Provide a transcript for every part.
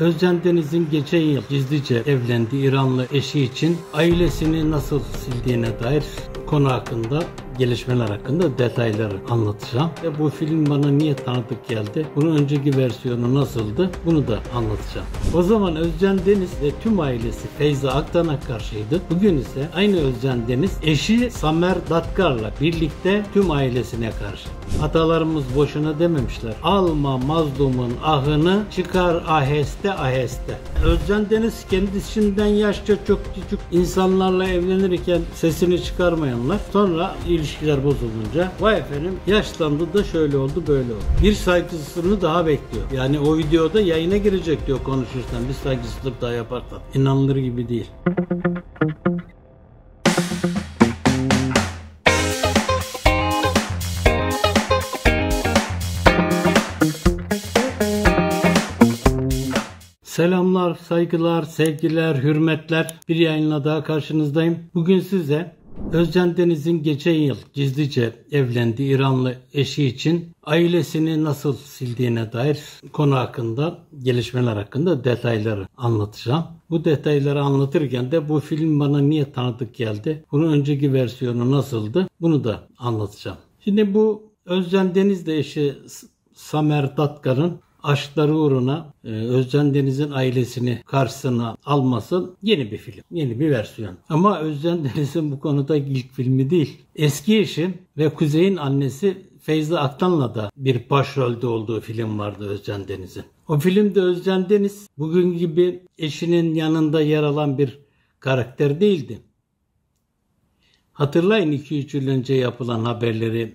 Özcan Deniz'in geçen yıl gizlice evlendiği İranlı eşi için ailesini nasıl sildiğine dair konu hakkında gelişmeler hakkında detayları anlatacağım. Ve bu film bana niye tanıdık geldi? Bunun önceki versiyonu nasıldı? Bunu da anlatacağım. O zaman Özcan Deniz ve tüm ailesi Feyza Aktan'a karşıydı. Bugün ise aynı Özcan Deniz eşi Samer Datkar'la birlikte tüm ailesine karşı. Atalarımız boşuna dememişler. Alma mazlumun ahını çıkar aheste aheste. Özcan Deniz kendisinden yaşça çok küçük insanlarla evlenirken sesini çıkarmayan yaşananlar sonra ilişkiler bozulunca vay efendim yaşlandı da şöyle oldu böyle oldu. Bir saygısızlığını daha bekliyor. Yani o videoda yayına girecek diyor konuşursan bir saygısızlık daha yaparsan. İnanılır gibi değil. Selamlar, saygılar, sevgiler, hürmetler. Bir yayınla daha karşınızdayım. Bugün size Özcan Deniz'in geçen yıl gizlice evlendiği İranlı eşi için ailesini nasıl sildiğine dair konu hakkında, gelişmeler hakkında detayları anlatacağım. Bu detayları anlatırken de bu film bana niye tanıdık geldi, bunun önceki versiyonu nasıldı bunu da anlatacağım. Şimdi bu Özcan Deniz'le eşi Samer Datkar'ın aşkları uğruna e, Özcan Deniz'in ailesini karşısına almasın yeni bir film, yeni bir versiyon. Ama Özcan Deniz'in bu konuda ilk filmi değil. Eski eşim ve Kuzey'in annesi Feyza Aktan'la da bir başrolde olduğu film vardı Özcan Deniz'in. O filmde Özcan Deniz bugün gibi eşinin yanında yer alan bir karakter değildi. Hatırlayın 2-3 yıl önce yapılan haberleri,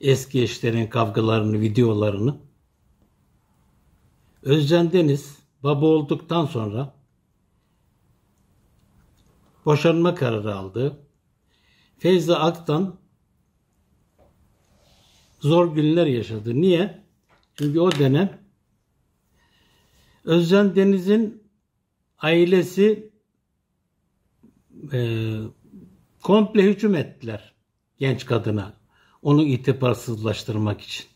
eski eşlerin kavgalarını, videolarını. Özcan Deniz baba olduktan sonra boşanma kararı aldı. Feyza Ak'tan zor günler yaşadı. Niye? Çünkü o dönem Özcan Deniz'in ailesi e, komple hücum ettiler genç kadına. Onu itibarsızlaştırmak için.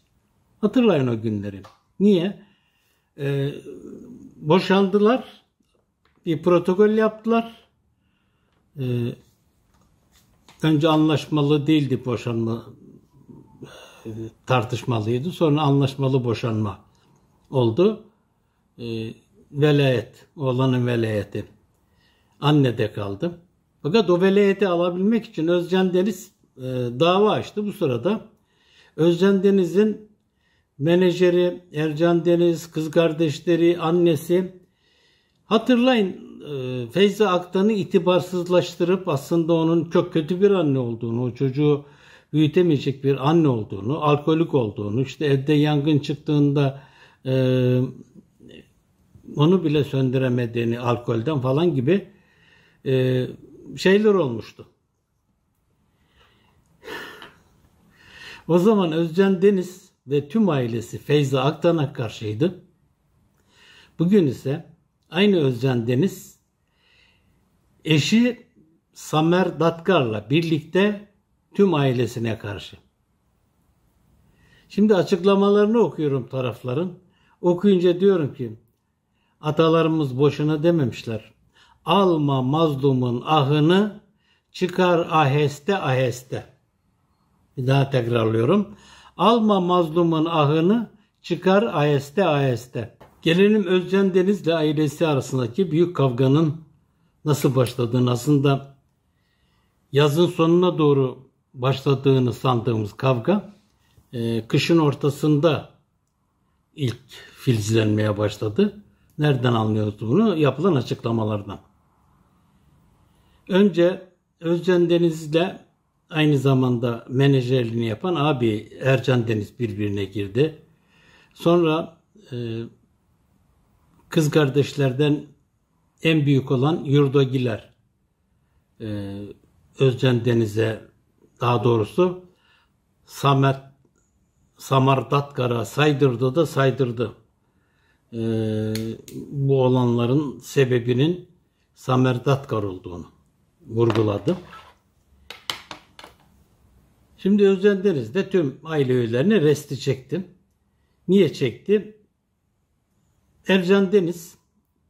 Hatırlayın o günleri. Niye? e, boşandılar. Bir protokol yaptılar. E, önce anlaşmalı değildi boşanma e, tartışmalıydı. Sonra anlaşmalı boşanma oldu. E, velayet, oğlanın velayeti. Anne de kaldı. Fakat o velayeti alabilmek için Özcan Deniz e, dava açtı. Bu sırada Özcan Deniz'in menajeri Ercan Deniz, kız kardeşleri, annesi. Hatırlayın e, Feyza Aktan'ı itibarsızlaştırıp aslında onun çok kötü bir anne olduğunu, o çocuğu büyütemeyecek bir anne olduğunu, alkolik olduğunu, işte evde yangın çıktığında e, onu bile söndüremediğini alkolden falan gibi e, şeyler olmuştu. O zaman Özcan Deniz ve tüm ailesi Feyza Aktan'a karşıydı. Bugün ise aynı Özcan Deniz eşi Samer Datkar'la birlikte tüm ailesine karşı. Şimdi açıklamalarını okuyorum tarafların. Okuyunca diyorum ki atalarımız boşuna dememişler. Alma mazlumun ahını çıkar aheste aheste. Bir daha tekrarlıyorum. Alma mazlumun ahını, çıkar ayeste ayeste. Gelelim Özcan Deniz'le ailesi arasındaki büyük kavganın nasıl başladığını aslında yazın sonuna doğru başladığını sandığımız kavga e, kışın ortasında ilk filizlenmeye başladı. Nereden anlıyoruz bunu? Yapılan açıklamalardan. Önce Özcan Deniz'le Aynı zamanda menajerliğini yapan abi Ercan Deniz birbirine girdi. Sonra e, kız kardeşlerden en büyük olan Yurdo E, Özcan Deniz'e daha doğrusu Samet Samardatkar'a saydırdı da saydırdı. Ee, bu olanların sebebinin Samerdatkar olduğunu vurguladı. Şimdi Özden Deniz'de tüm aile üyelerine resti çektim. Niye çektim? Ercan Deniz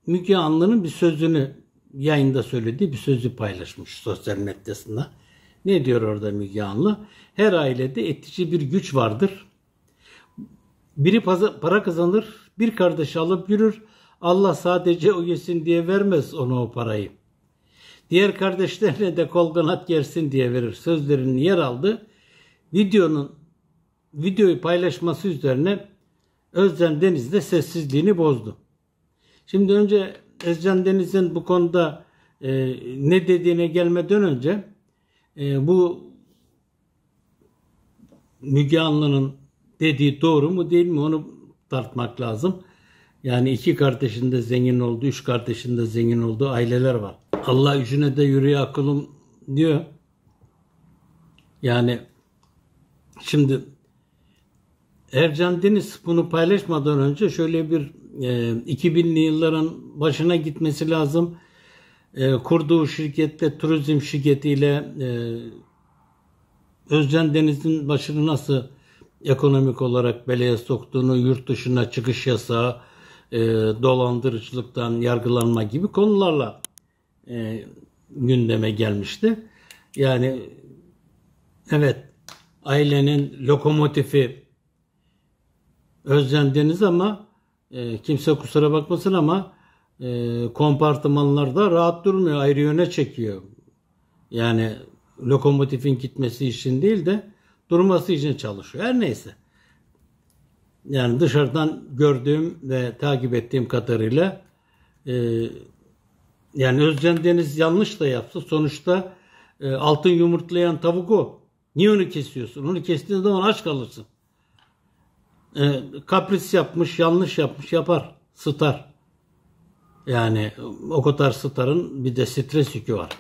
Müge Anlı'nın bir sözünü yayında söylediği bir sözü paylaşmış sosyal medyasında. Ne diyor orada Müge Anlı? Her ailede etici bir güç vardır. Biri para kazanır, bir kardeşi alıp yürür. Allah sadece o yesin diye vermez ona o parayı. Diğer kardeşlerine de kol kanat gersin diye verir. Sözlerinin yer aldı videonun videoyu paylaşması üzerine Özcan Deniz de sessizliğini bozdu. Şimdi önce Özcan Deniz'in bu konuda e, ne dediğine gelmeden önce e, bu Müge Anlı'nın dediği doğru mu değil mi onu tartmak lazım. Yani iki kardeşin de zengin oldu, üç kardeşin de zengin oldu, aileler var. Allah yüzüne de yürüye akılım diyor. Yani Şimdi Ercan Deniz bunu paylaşmadan önce şöyle bir e, 2000'li yılların başına gitmesi lazım. E, kurduğu şirkette turizm şirketiyle e, Özcan Deniz'in başını nasıl ekonomik olarak beleye soktuğunu, yurt dışına çıkış yasağı, e, dolandırıcılıktan yargılanma gibi konularla e, gündeme gelmişti. Yani evet ailenin lokomotifi özlendiniz ama e, kimse kusura bakmasın ama e, kompartımanlarda rahat durmuyor. Ayrı yöne çekiyor. Yani lokomotifin gitmesi için değil de durması için çalışıyor. Her neyse. Yani dışarıdan gördüğüm ve takip ettiğim kadarıyla e, yani Özcan Deniz yanlış da yapsa sonuçta e, altın yumurtlayan tavuk o. Niye onu kesiyorsun? Onu kestiğin zaman aç kalırsın. E, kapris yapmış, yanlış yapmış yapar. sıtar. Yani o kadar sıtarın bir de stres yükü var.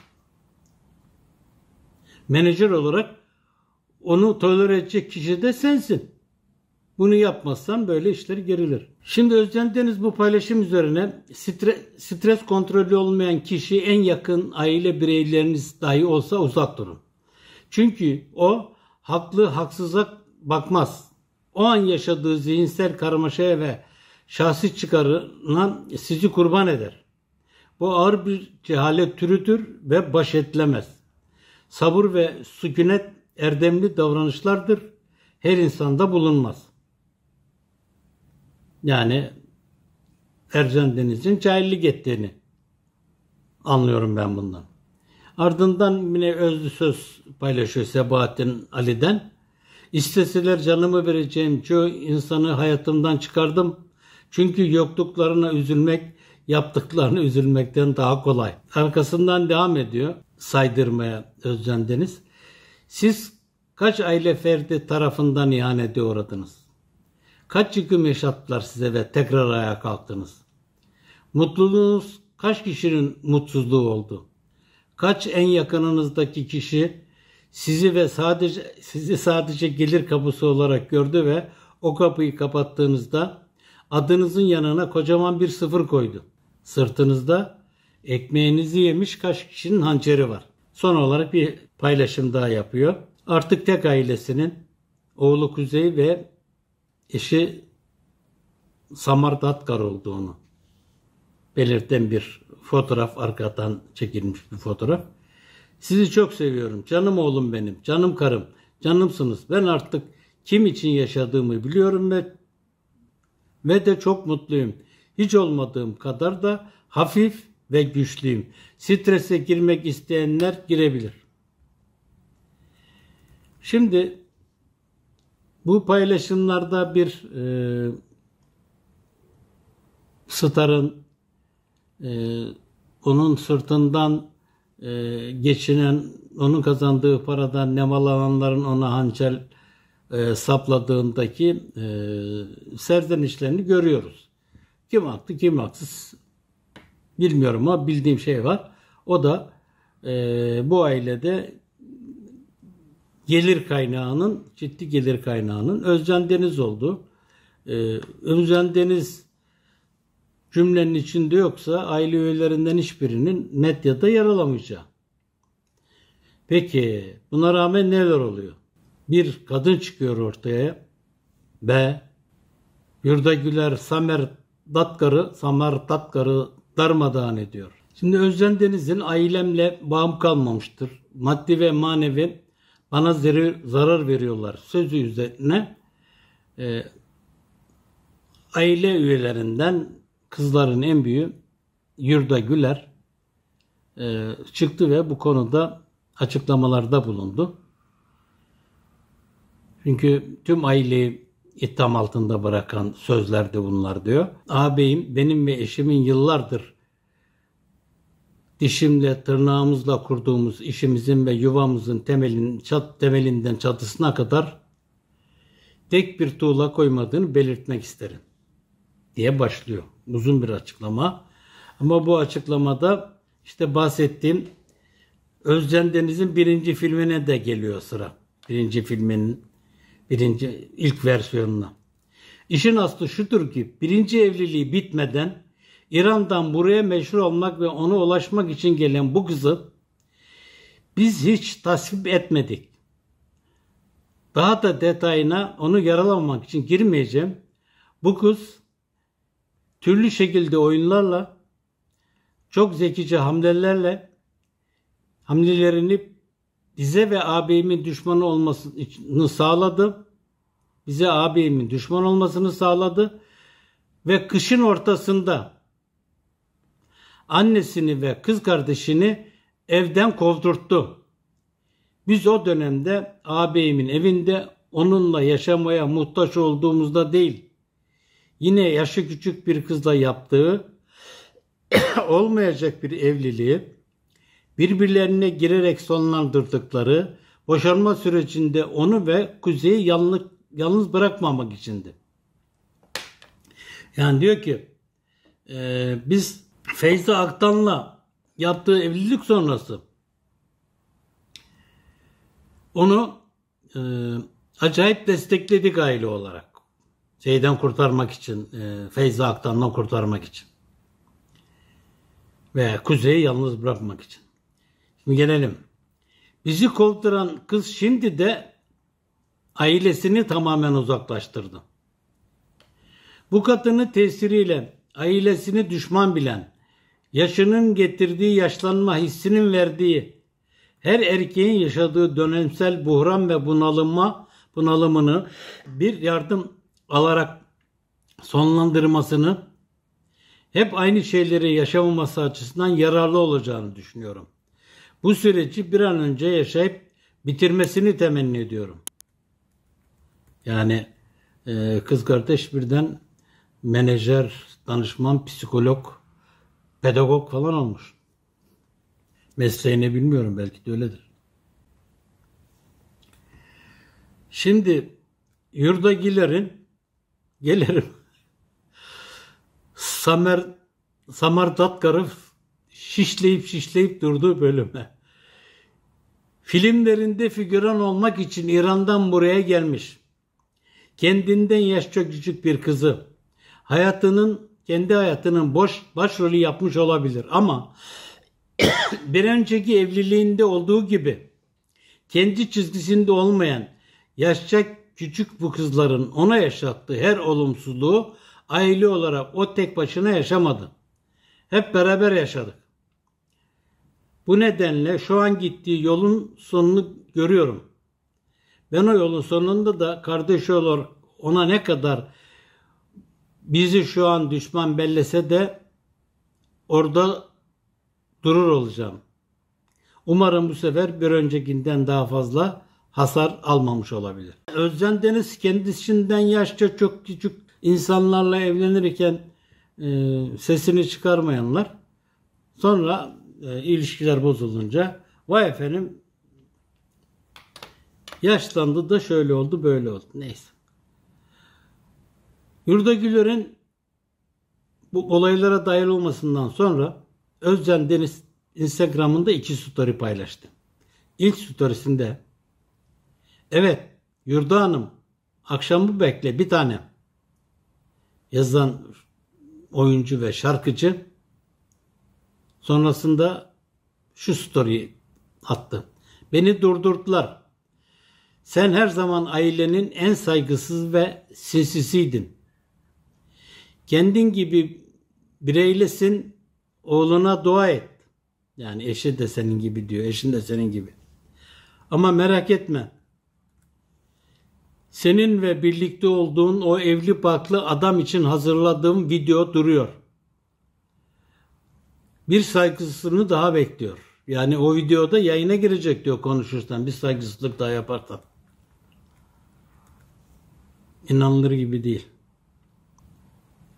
Menajer olarak onu tolere edecek kişi de sensin. Bunu yapmazsan böyle işler gerilir. Şimdi Özcan Deniz bu paylaşım üzerine stre, stres kontrolü olmayan kişi en yakın aile bireyleriniz dahi olsa uzak durun. Çünkü o haklı haksızlık bakmaz. O an yaşadığı zihinsel karmaşaya ve şahsi çıkarına sizi kurban eder. Bu ağır bir cehalet türüdür ve baş etlemez. Sabır ve sükunet erdemli davranışlardır. Her insanda bulunmaz. Yani Ercan Deniz'in cahillik ettiğini anlıyorum ben bundan. Ardından Mine Özlü söz paylaşıyor Sebahattin Ali'den. İsteseler canımı vereceğim çoğu insanı hayatımdan çıkardım. Çünkü yokluklarına üzülmek yaptıklarına üzülmekten daha kolay. Arkasından devam ediyor saydırmaya Özcan Deniz. Siz kaç aile ferdi tarafından ihanete uğradınız? Kaç yıkım yaşattılar size ve tekrar ayağa kalktınız? Mutluluğunuz kaç kişinin mutsuzluğu oldu? Kaç en yakınınızdaki kişi sizi ve sadece sizi sadece gelir kapısı olarak gördü ve o kapıyı kapattığınızda adınızın yanına kocaman bir sıfır koydu. Sırtınızda ekmeğinizi yemiş kaç kişinin hançeri var. Son olarak bir paylaşım daha yapıyor. Artık tek ailesinin oğlu Kuzey ve eşi Samar Datkar olduğunu belirten bir fotoğraf arkadan çekilmiş bir fotoğraf. Sizi çok seviyorum. Canım oğlum benim. Canım karım. Canımsınız. Ben artık kim için yaşadığımı biliyorum ve ve de çok mutluyum. Hiç olmadığım kadar da hafif ve güçlüyüm. Strese girmek isteyenler girebilir. Şimdi bu paylaşımlarda bir e, starın e, onun sırtından e, geçinen, onun kazandığı paradan nemalananların ona hançer e, sapladığındaki e, serzenişlerini görüyoruz. Kim haklı kim haksız bilmiyorum ama bildiğim şey var. O da e, bu ailede gelir kaynağının, ciddi gelir kaynağının Özcan Deniz oldu. E, Özcan Deniz cümlenin içinde yoksa aile üyelerinden hiçbirinin medyada yer alamayacağı. Peki buna rağmen neler oluyor? Bir kadın çıkıyor ortaya B. Yurda Güler Samer Datkar'ı Samer Datkar'ı darmadağın ediyor. Şimdi Özlem Deniz'in ailemle bağım kalmamıştır. Maddi ve manevi bana zarar veriyorlar sözü üzerine e, aile üyelerinden kızların en büyüğü Yurda Güler e, çıktı ve bu konuda açıklamalarda bulundu. Çünkü tüm aileyi itham altında bırakan sözler de bunlar diyor. Ağabeyim benim ve eşimin yıllardır dişimle tırnağımızla kurduğumuz işimizin ve yuvamızın temelin, çat, temelinden çatısına kadar tek bir tuğla koymadığını belirtmek isterim diye başlıyor uzun bir açıklama. Ama bu açıklamada işte bahsettiğim Özcan Deniz'in birinci filmine de geliyor sıra. Birinci filmin birinci ilk versiyonuna. İşin aslı şudur ki birinci evliliği bitmeden İran'dan buraya meşhur olmak ve ona ulaşmak için gelen bu kızı biz hiç tasvip etmedik. Daha da detayına onu yaralamak için girmeyeceğim. Bu kız türlü şekilde oyunlarla, çok zekice hamlelerle hamlelerini bize ve ağabeyimin düşmanı olmasını sağladı. Bize ağabeyimin düşman olmasını sağladı ve kışın ortasında annesini ve kız kardeşini evden kovdurttu. Biz o dönemde ağabeyimin evinde onunla yaşamaya muhtaç olduğumuzda değil, yine yaşı küçük bir kızla yaptığı olmayacak bir evliliği birbirlerine girerek sonlandırdıkları boşanma sürecinde onu ve Kuzey'i yalnız, yalnız bırakmamak içindi. Yani diyor ki e, biz Feyza Aktan'la yaptığı evlilik sonrası onu e, acayip destekledik aile olarak şeyden kurtarmak için, e, Feyza Aktan'dan kurtarmak için. Ve Kuzey'i yalnız bırakmak için. Şimdi gelelim. Bizi kovduran kız şimdi de ailesini tamamen uzaklaştırdı. Bu kadını tesiriyle ailesini düşman bilen, yaşının getirdiği yaşlanma hissinin verdiği, her erkeğin yaşadığı dönemsel buhran ve bunalıma bunalımını bir yardım alarak sonlandırmasını hep aynı şeyleri yaşamaması açısından yararlı olacağını düşünüyorum. Bu süreci bir an önce yaşayıp bitirmesini temenni ediyorum. Yani e, kız kardeş birden menajer, danışman, psikolog, pedagog falan olmuş. Mesleğini bilmiyorum belki de öyledir. Şimdi Yurda Giler'in gelirim. Samer Samar Datkar'ı şişleyip şişleyip durduğu bölüme. Filmlerinde figüran olmak için İran'dan buraya gelmiş. Kendinden yaşça küçük bir kızı. Hayatının, kendi hayatının boş başrolü yapmış olabilir ama bir önceki evliliğinde olduğu gibi kendi çizgisinde olmayan yaşça küçük bu kızların ona yaşattığı her olumsuzluğu aile olarak o tek başına yaşamadı. Hep beraber yaşadık. Bu nedenle şu an gittiği yolun sonunu görüyorum. Ben o yolun sonunda da kardeş olarak ona ne kadar bizi şu an düşman bellese de orada durur olacağım. Umarım bu sefer bir öncekinden daha fazla hasar almamış olabilir. Özcan Deniz kendisinden yaşça çok küçük insanlarla evlenirken e, sesini çıkarmayanlar sonra e, ilişkiler bozulunca vay efendim yaşlandı da şöyle oldu böyle oldu. Neyse. Yurda Güler'in bu olaylara dahil olmasından sonra Özcan Deniz Instagram'ında iki story paylaştı. İlk storiesinde Evet, Yurda Hanım, akşamı bekle bir tane. Yazan oyuncu ve şarkıcı sonrasında şu story attı. Beni durdurdular. Sen her zaman ailenin en saygısız ve sinsisiydin. Kendin gibi bireylesin, oğluna dua et. Yani eşi de senin gibi diyor, eşin de senin gibi. Ama merak etme, senin ve birlikte olduğun o evli baklı adam için hazırladığım video duruyor. Bir saygısını daha bekliyor. Yani o videoda yayına girecek diyor konuşursan bir saygısızlık daha yaparsan. İnanılır gibi değil.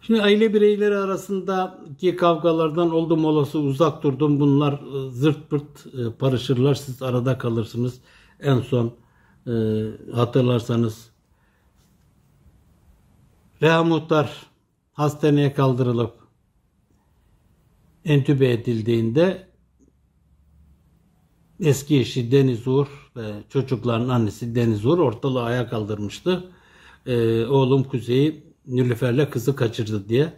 Şimdi aile bireyleri arasındaki kavgalardan oldum olası uzak durdum. Bunlar e, zırt pırt parışırlar. E, Siz arada kalırsınız. En son e, hatırlarsanız Reha Muhtar hastaneye kaldırılıp entübe edildiğinde eski eşi Deniz Uğur ve çocukların annesi Deniz Uğur ortalığı ayağa kaldırmıştı. E, oğlum Kuzey'i Nülüfer'le kızı kaçırdı diye.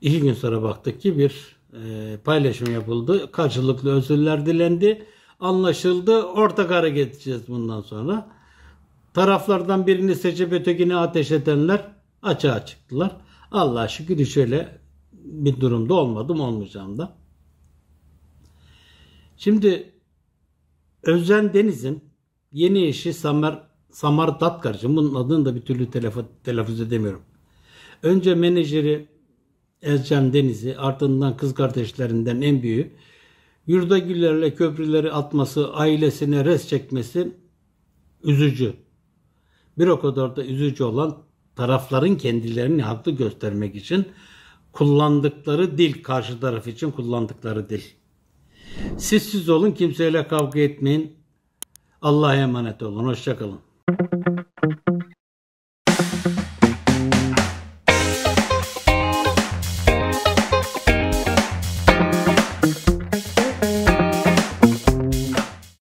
İki gün sonra baktık ki bir e, paylaşım yapıldı. Karşılıklı özürler dilendi anlaşıldı. Ortak hareket edeceğiz bundan sonra. Taraflardan birini seçip ötekini ateş edenler açığa çıktılar. Allah şükür şöyle bir durumda olmadım olmayacağım da. Şimdi Özcan Deniz'in yeni eşi Samer, Samar Tatkar'cığım bunun adını da bir türlü telaffuz, telaffuz edemiyorum. Önce menajeri Özcan Deniz'i ardından kız kardeşlerinden en büyüğü Yurda güllerle köprüleri atması, ailesine res çekmesi üzücü. Bir o kadar da üzücü olan tarafların kendilerini haklı göstermek için kullandıkları dil, karşı taraf için kullandıkları dil. Siz siz olun, kimseyle kavga etmeyin. Allah'a emanet olun. Hoşçakalın.